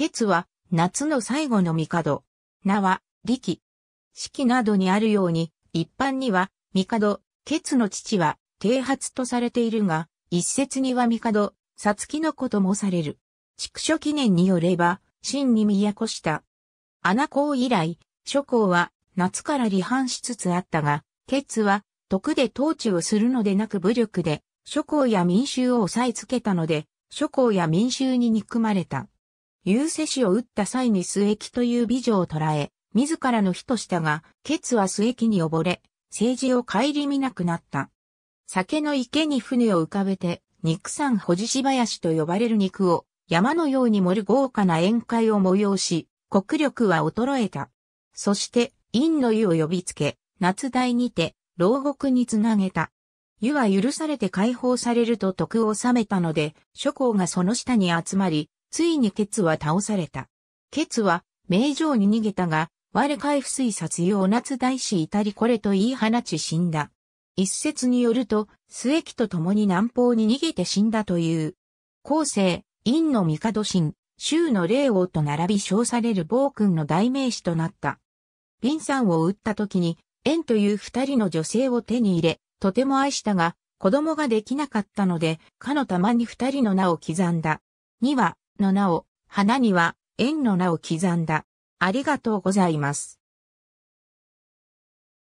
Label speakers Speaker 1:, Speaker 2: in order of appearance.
Speaker 1: ケツは、夏の最後の帝。名は、力。四季などにある
Speaker 2: ように、一般には、帝、ケツの父は、低発とされているが、一説には帝、さつきのこともされる。畜書記念によれば、真に都した。穴公以来、諸公は、夏から離反しつつあったが、ケツは、徳で統治をするのでなく武力で、諸公や民衆を抑えつけたので、諸公や民衆に憎まれた。ユ世氏を撃った際に末木という美女を捕らえ、自らの火としたが、ケツは末木に溺れ、政治を顧みなくなった。酒の池に船を浮かべて、肉山保持し林と呼ばれる肉を、山のように盛る豪華な宴会を催し、国力は衰えた。そして、陰の湯を呼びつけ、夏代にて、牢獄につなげた。湯は許されて解放されると徳を収めたので、諸侯がその下に集まり、ついにケツは倒された。ケツは、名城に逃げたが、我回不水殺用夏大師至りこれと言い放ち死んだ。一説によると、末木と共に南方に逃げて死んだという。後世、陰の帝神、周の霊王と並び称される暴君の代名詞となった。さんを撃った時に、縁という二人の女性を手に入れ、とても愛したが、子供ができなかったので、かのたまに二人の名を刻んだ。には、の名を、花には、
Speaker 1: 縁の名を刻んだ。ありがとうございます。